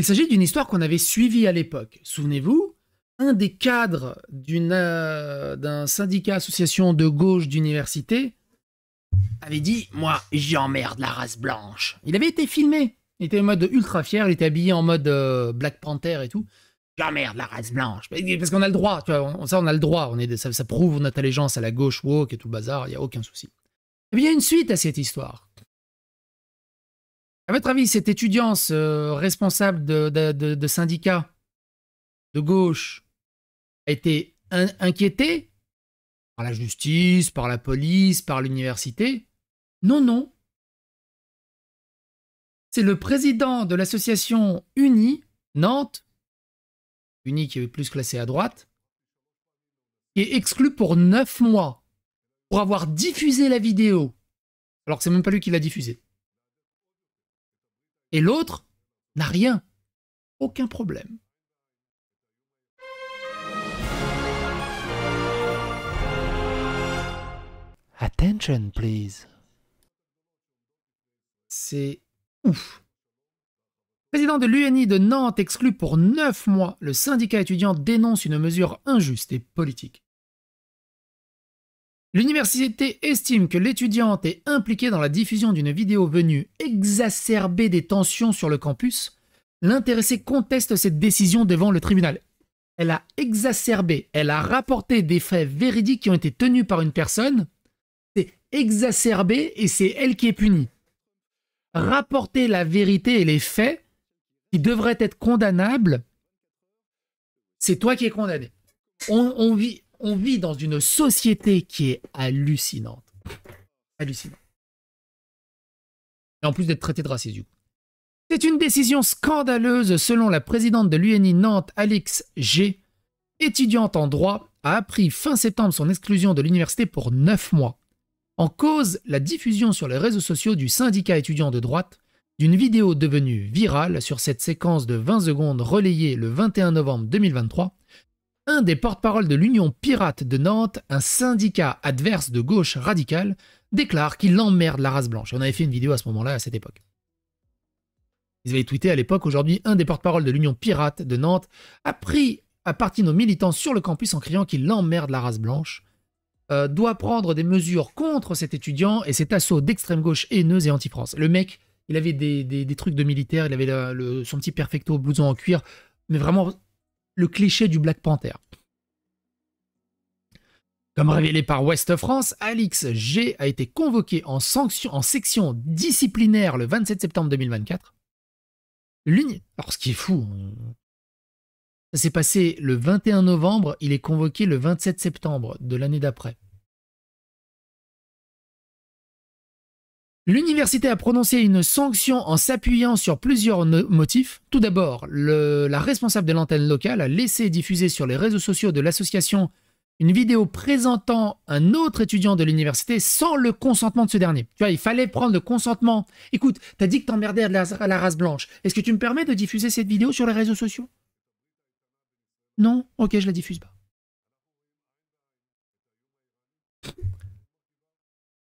Il s'agit d'une histoire qu'on avait suivie à l'époque. Souvenez-vous, un des cadres euh, d'un syndicat association de gauche d'université avait dit Moi, j'emmerde la race blanche. Il avait été filmé. Il était en mode ultra fier, il était habillé en mode euh, Black Panther et tout. J'emmerde la race blanche. Parce qu'on a le droit, on, ça, on a le droit. On est, ça, prouve notre allégeance à la gauche woke et tout le bazar, il n'y a aucun souci. Eh il y a une suite à cette histoire à votre avis, cette étudiant, euh, responsable de, de, syndicats de gauche, a été inquiétée inquiété par la justice, par la police, par l'université Non, non. C'est le président de l'association Uni, Nantes, Uni qui est plus classé à droite, qui est exclu pour neuf mois pour avoir diffusé la vidéo, alors que c'est même pas lui qui l'a diffusée et l'autre n'a rien. Aucun problème. Attention, please. C'est ouf. Président de l'UNI de Nantes exclut pour 9 mois, le syndicat étudiant dénonce une mesure injuste et politique. L'université estime que l'étudiante est impliquée dans la diffusion d'une vidéo venue exacerber des tensions sur le campus. L'intéressée conteste cette décision devant le tribunal. Elle a exacerbé, elle a rapporté des faits véridiques qui ont été tenus par une personne. C'est exacerbé et c'est elle qui est punie. Rapporter la vérité et les faits qui devraient être condamnables, c'est toi qui es condamné. On, on vit, on vit dans une société qui est hallucinante. Hallucinante. Et en plus d'être traité de raciste, C'est une décision scandaleuse selon la présidente de l'UNI Nantes, Alix G, étudiante en droit, a appris fin septembre son exclusion de l'université pour 9 mois. En cause, la diffusion sur les réseaux sociaux du syndicat étudiant de droite d'une vidéo devenue virale sur cette séquence de 20 secondes relayée le 21 novembre 2023 un des porte-parole de l'Union pirate de Nantes, un syndicat adverse de gauche radicale, déclare qu'il emmerde la race blanche. On avait fait une vidéo à ce moment-là, à cette époque. Ils avaient tweeté à l'époque, aujourd'hui, un des porte-parole de l'Union pirate de Nantes a pris à partie nos militants sur le campus en criant qu'il emmerde la race blanche, euh, doit prendre des mesures contre cet étudiant et cet assaut d'extrême gauche haineuse et anti-France. Le mec, il avait des, trucs de militaire, il avait le, son petit perfecto blouson en cuir, mais vraiment le cliché du Black Panther. Comme révélé par west France, Alix G a été convoqué en, sanction, en section disciplinaire le 27 septembre 2024. Alors ce qui est fou, ça s'est passé le 21 novembre, il est convoqué le 27 septembre de l'année d'après. L'université a prononcé une sanction en s'appuyant sur plusieurs motifs. Tout d'abord, la responsable de l'antenne locale a laissé diffuser sur les réseaux sociaux de l'association une vidéo présentant un autre étudiant de l'université sans le consentement de ce dernier. Tu vois, il fallait prendre le consentement. Écoute, t'as dit que t'emmerdais à la, la race blanche. Est-ce que tu me permets de diffuser cette vidéo sur les réseaux sociaux Non Ok, je la diffuse pas.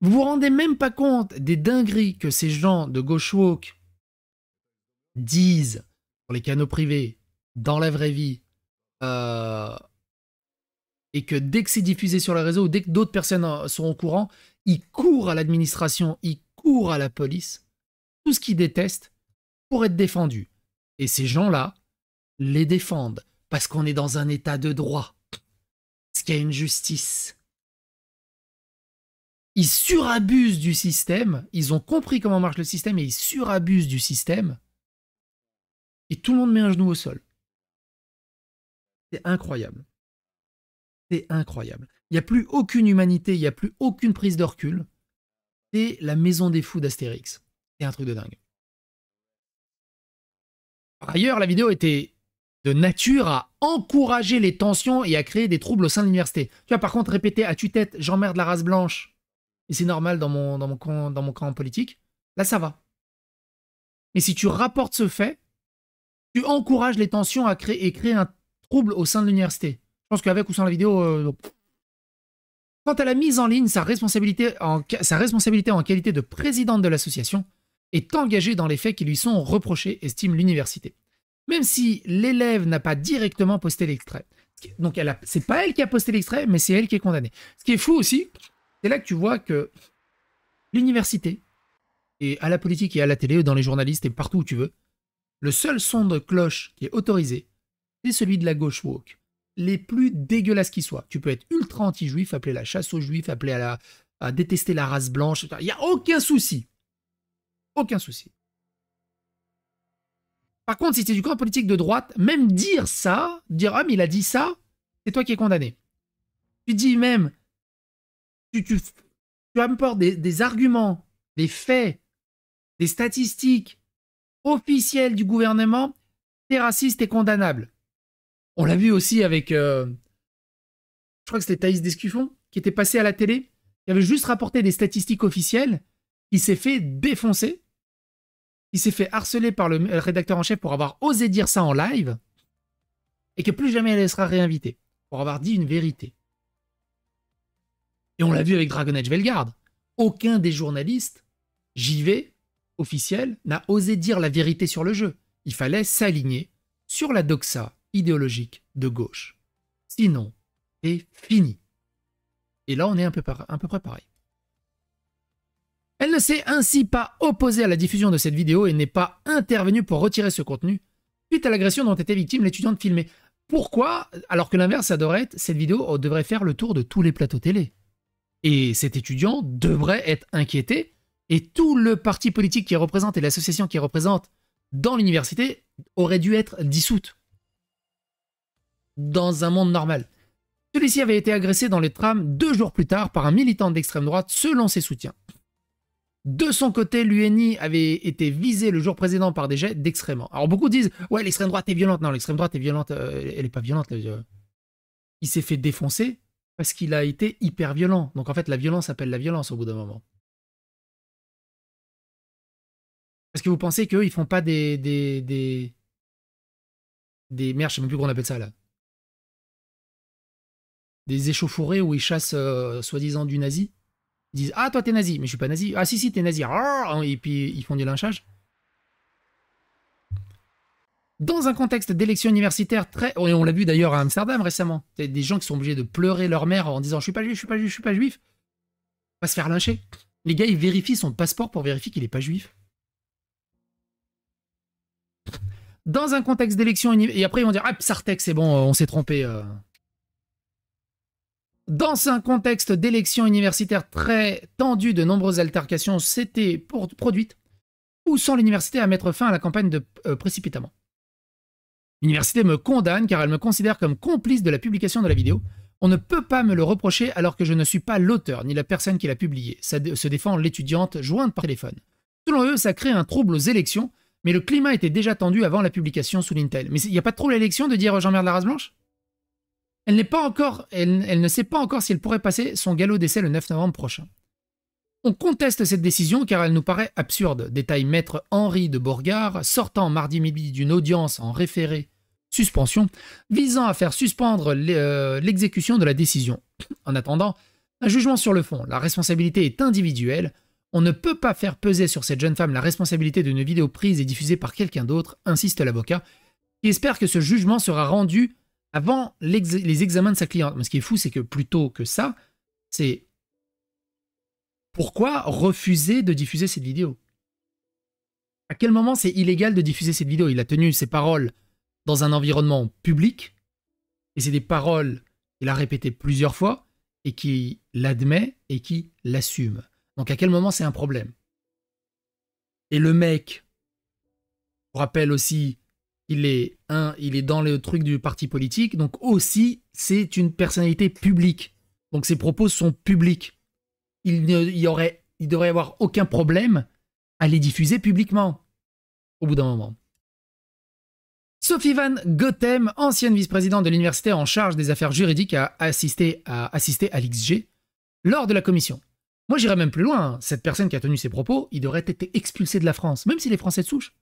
Vous vous rendez même pas compte des dingueries que ces gens de woke disent sur les canaux privés, dans la vraie vie, euh, et que dès que c'est diffusé sur le réseau, dès que d'autres personnes sont au courant, ils courent à l'administration, ils courent à la police, tout ce qu'ils détestent, pour être défendus. Et ces gens-là les défendent, parce qu'on est dans un état de droit, parce qu'il y a une justice ils surabusent du système, ils ont compris comment marche le système et ils surabusent du système. Et tout le monde met un genou au sol. C'est incroyable. C'est incroyable. Il n'y a plus aucune humanité, il n'y a plus aucune prise de recul. C'est la maison des fous d'Astérix. C'est un truc de dingue. Par ailleurs, la vidéo était de nature à encourager les tensions et à créer des troubles au sein de l'université. Tu as par contre, répété à tue-tête J'emmerde la race blanche et c'est normal dans mon, dans, mon camp, dans politique, là ça va. Mais si tu rapportes ce fait, tu encourages les tensions à créer, et créer un trouble au sein de l'université. Je pense qu'avec ou sans la vidéo... Euh, Quant à la mise en ligne, sa responsabilité en, sa responsabilité en qualité de présidente de l'association est engagée dans les faits qui lui sont reprochés, estime l'université. Même si l'élève n'a pas directement posté l'extrait. Donc, c'est pas elle qui a posté l'extrait, mais c'est elle qui est condamnée. Ce qui est fou aussi, c'est là que tu vois que l'université, et à la politique et à la télé, dans les journalistes et partout où tu veux, le seul son de cloche qui est autorisé, c'est celui de la gauche woke. Les plus dégueulasses qui soient. Tu peux être ultra anti-juif, appeler la chasse aux juifs, appeler à, la, à détester la race blanche, Il n'y a aucun souci. Aucun souci. Par contre, si tu es du camp politique de droite, même dire ça, dire Ah mais il a dit ça, c'est toi qui es condamné. Tu dis même tu, apportes des, arguments, des faits, des statistiques officielles du gouvernement, c'est raciste et condamnable. On l'a vu aussi avec, euh, je crois que c'était Thaïs Descuffon, qui était passé à la télé, qui avait juste rapporté des statistiques officielles, qui s'est fait défoncer, qui s'est fait harceler par le, rédacteur en chef pour avoir osé dire ça en live, et que plus jamais elle sera réinvitée, pour avoir dit une vérité. Et on l'a vu avec Dragon Age Velgard. Aucun des journalistes, JV, officiel, n'a osé dire la vérité sur le jeu. Il fallait s'aligner sur la doxa idéologique de gauche. Sinon, c'est fini. Et là, on est un peu, un peu près pareil. Elle ne s'est ainsi pas opposée à la diffusion de cette vidéo et n'est pas intervenue pour retirer ce contenu suite à l'agression dont était victime l'étudiante filmée. Pourquoi, alors que l'inverse adorait, cette vidéo devrait faire le tour de tous les plateaux télé et cet étudiant devrait être inquiété, et tout le parti politique qui représente et l'association qui représente dans l'université aurait dû être dissoute dans un monde normal. Celui-ci avait été agressé dans les trams deux jours plus tard par un militant d'extrême droite selon ses soutiens. De son côté, l'UNI avait été visé le jour précédent par des jets d'extrêmement. Alors beaucoup disent Ouais, l'extrême droite est violente. Non, l'extrême droite est violente. Euh, elle n'est pas violente. Euh. il s'est fait défoncer parce qu'il a été hyper violent. Donc en fait, la violence appelle la violence au bout d'un moment. Est-ce que vous pensez qu'ils ils font pas des. des. des. des merde, je sais même plus on appelle ça là. Des échauffourées où ils chassent euh, soi-disant du nazi. Ils disent Ah, toi t'es nazi, mais je suis pas nazi. Ah, si, si, t'es nazi. Et puis ils font du lynchage dans un contexte d'élection universitaire très. on l'a vu d'ailleurs à Amsterdam récemment. Des gens qui sont obligés de pleurer leur mère en disant Je suis pas juif, je suis pas juif, je suis pas juif. On va se faire lyncher. Les gars, ils vérifient son passeport pour vérifier qu'il n'est pas juif. Dans un contexte d'élection Et après, ils vont dire Ah, Sartek, c'est bon, on s'est trompé. Euh. Dans un contexte d'élection universitaire très tendu, de nombreuses altercations s'étaient produites, sans l'université à mettre fin à la campagne de euh, précipitamment. L'université me condamne car elle me considère comme complice de la publication de la vidéo. On ne peut pas me le reprocher alors que je ne suis pas l'auteur ni la personne qui l'a publié. Ça se défend l'étudiante jointe par téléphone. Selon eux, ça crée un trouble aux élections, mais le climat était déjà tendu avant la publication, sous l'Intel. Mais il n'y a pas de l'élection de dire de la race blanche elle, pas encore, elle, elle ne sait pas encore si elle pourrait passer son galop d'essai le 9 novembre prochain. On conteste cette décision car elle nous paraît absurde, détaille maître Henri de Borgard, sortant mardi midi d'une audience en référé suspension, visant à faire suspendre euh, l'exécution de la décision. En attendant, un jugement sur le fond, la responsabilité est individuelle, on ne peut pas faire peser sur cette jeune femme la responsabilité d'une vidéo prise et diffusée par quelqu'un d'autre, insiste l'avocat, qui espère que ce jugement sera rendu avant les examens de sa cliente. Mais ce qui est fou, c'est que plutôt que ça, c'est pourquoi refuser de diffuser cette vidéo À quel moment c'est illégal de diffuser cette vidéo Il a tenu ses paroles dans un environnement public, et c'est des paroles qu'il a répétées plusieurs fois, et qui l'admet et qui l'assume. Donc à quel moment c'est un problème Et le mec, rappelle aussi, il est un, il est dans le truc du parti politique, donc aussi c'est une personnalité publique. Donc ses propos sont publics il devrait y avoir aucun problème à les diffuser publiquement au bout d'un moment. Sophie Van Gothem, ancienne vice-présidente de l'université en charge des affaires juridiques, a assisté à, à l'XG lors de la commission. Moi, j'irais même plus loin. Hein. Cette personne qui a tenu ses propos, il aurait été expulsé de la France, même s'il si est français de souche,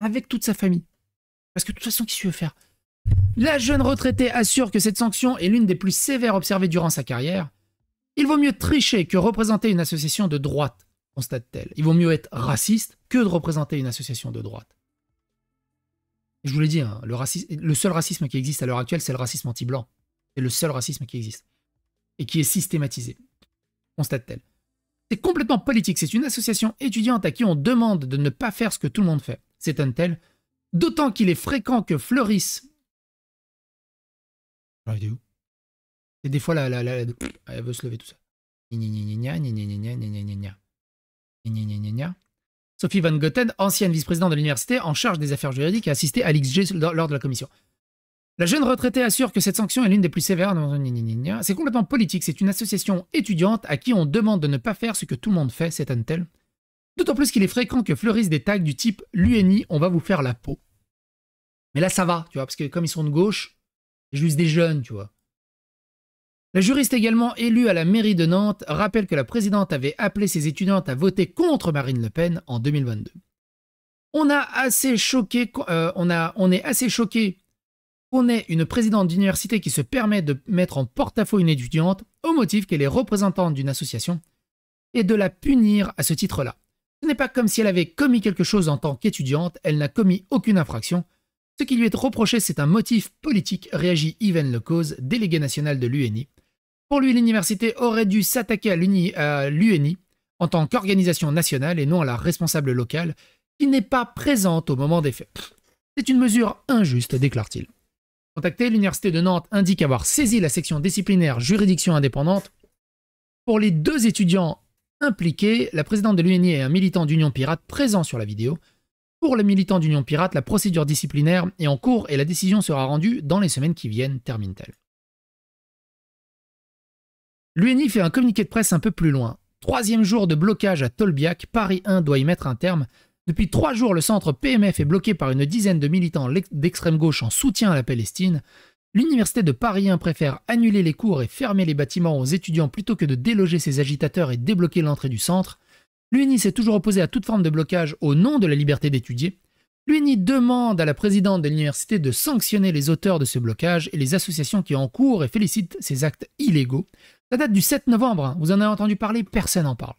avec toute sa famille. Parce que de toute façon, qu'est-ce qu'il faire La jeune retraitée assure que cette sanction est l'une des plus sévères observées durant sa carrière. Il vaut mieux tricher que représenter une association de droite, constate-t-elle. Il vaut mieux être raciste que de représenter une association de droite. Je vous l'ai dit, hein, le, seul racisme qui existe à l'heure actuelle, c'est le racisme anti-blanc. C'est le seul racisme qui existe. Et qui est systématisé, constate-t-elle. C'est complètement politique, c'est une association étudiante à qui on demande de ne pas faire ce que tout le monde fait, s'étonne-t-elle, d'autant qu'il est fréquent que fleurissent... Ah, et des fois, elle veut se lever tout ça. Sophie Van Gotten, ancienne vice-présidente de l'université en charge des affaires juridiques, a assisté à l'XG lors de la commission. La jeune retraitée assure que cette sanction est l'une des plus sévères. C'est complètement politique, c'est une association étudiante à qui on demande de ne pas faire ce que tout le monde fait, c'est t elle D'autant plus qu'il est fréquent que fleurissent des tags du type l'UNI, on va vous faire la peau. Mais là, ça va, tu vois, parce que comme ils sont de gauche, c'est juste des jeunes, tu vois. La juriste également élue à la mairie de Nantes rappelle que la présidente avait appelé ses étudiantes à voter contre Marine Le Pen en 2022. On, a assez choqué, euh, on, est assez choqué qu'on ait une présidente d'université qui se permet de mettre en porte-à-faux une étudiante au motif qu'elle est représentante d'une association et de la punir à ce titre-là. Ce n'est pas comme si elle avait commis quelque chose en tant qu'étudiante, elle n'a commis aucune infraction. Ce qui lui est reproché, c'est un motif politique, réagit Le Lecause, délégué national de l'UNI. Pour lui, l'université aurait dû s'attaquer à l'UNI en tant qu'organisation nationale et non à la responsable locale qui n'est pas présente au moment des faits. C'est une mesure injuste, déclare-t-il. Contacté, l'université de Nantes indique avoir saisi la section disciplinaire juridiction indépendante. Pour les deux étudiants impliqués, la présidente de l'UNI et un militant d'Union Pirate présent sur la vidéo. Pour le militant d'Union Pirate, la procédure disciplinaire est en cours et la décision sera rendue dans les semaines qui viennent, termine-t-elle. L'UNI fait un communiqué de presse un peu plus loin. Troisième jour de blocage à Tolbiac, Paris 1 doit y mettre un terme. Depuis trois jours, le centre PMF est bloqué par une dizaine de militants d'extrême gauche en soutien à la Palestine. L'université de Paris 1 préfère annuler les cours et fermer les bâtiments aux étudiants plutôt que de déloger ses agitateurs et débloquer l'entrée du centre. L'UNI s'est toujours opposé à toute forme de blocage au nom de la liberté d'étudier. L'UNI demande à la présidente de l'université de sanctionner les auteurs de ce blocage et les associations qui encourent et félicitent ces actes illégaux. Ça date du 7 novembre. Hein. Vous en avez entendu parler Personne n'en parle.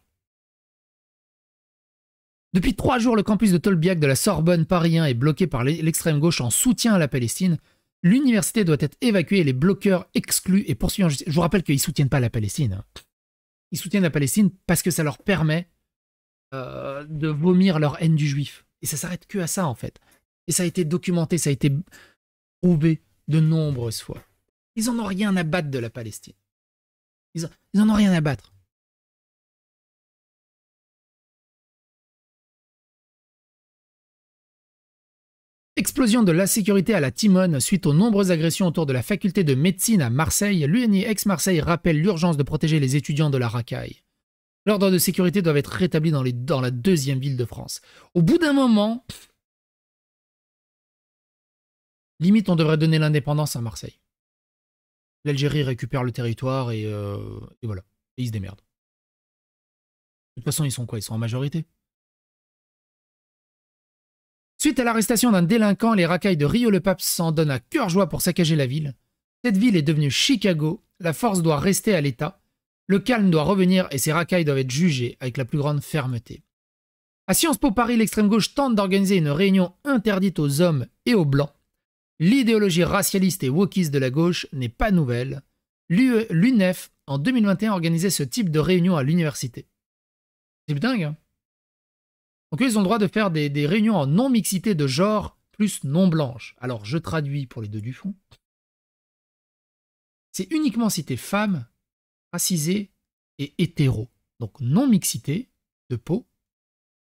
Depuis trois jours, le campus de Tolbiac de la Sorbonne Paris est bloqué par l'extrême gauche en soutien à la Palestine. L'université doit être évacuée et les bloqueurs exclus et poursuivis Je vous rappelle qu'ils ne soutiennent pas la Palestine. Hein. Ils soutiennent la Palestine parce que ça leur permet euh, de vomir leur haine du juif. Et ça s'arrête que à ça, en fait. Et ça a été documenté, ça a été prouvé de nombreuses fois. Ils n'en ont rien à battre de la Palestine. Ils, n'en ont rien à battre. Explosion de la sécurité à la Timone suite aux nombreuses agressions autour de la faculté de médecine à Marseille, l'UNI ex-Marseille rappelle l'urgence de protéger les étudiants de la racaille. L'ordre de sécurité doit être rétabli les, dans la deuxième ville de France. Au bout d'un moment, limite on devrait donner l'indépendance à Marseille. L'Algérie récupère le territoire euh, et, voilà. Et ils se démerdent. De toute façon, ils sont quoi Ils sont en majorité. Suite à l'arrestation d'un délinquant, les racailles de Rio le Pape s'en donnent à cœur joie pour saccager la ville. Cette ville est devenue Chicago, la force doit rester à l'État, le calme doit revenir et ces racailles doivent être jugées avec la plus grande fermeté. À Sciences Po Paris, l'extrême gauche tente d'organiser une réunion interdite aux hommes et aux blancs L'idéologie racialiste et wokiste de la gauche n'est pas nouvelle. E, L'UNEF, en 2021, organisait ce type de réunion à l'université. C'est dingue, hein Donc ils ont le droit de faire des, réunions en non-mixité de genre plus non-blanche. Alors, je traduis pour les deux du fond. C'est uniquement si t'es femme, racisée et hétéro. Donc non-mixité de peau,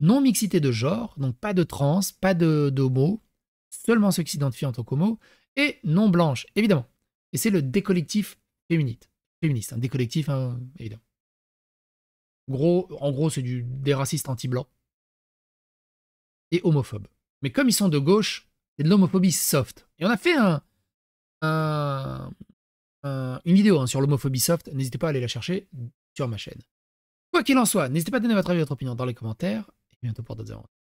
non-mixité de genre, donc pas de trans, pas de d'homo, seulement ceux qui s'identifient en tant qu'homo, et non blanches, évidemment. Et c'est le décollectif féministe. Féministe, hein, un décollectif, hein, évidemment. Gros, en gros, c'est des racistes anti blanc et homophobe Mais comme ils sont de gauche, c'est de l'homophobie soft. Et on a fait un, une vidéo hein, sur l'homophobie soft. N'hésitez pas à aller la chercher sur ma chaîne. Quoi qu'il en soit, n'hésitez pas à donner votre avis, votre opinion dans les commentaires. Et bientôt pour d'autres aventures.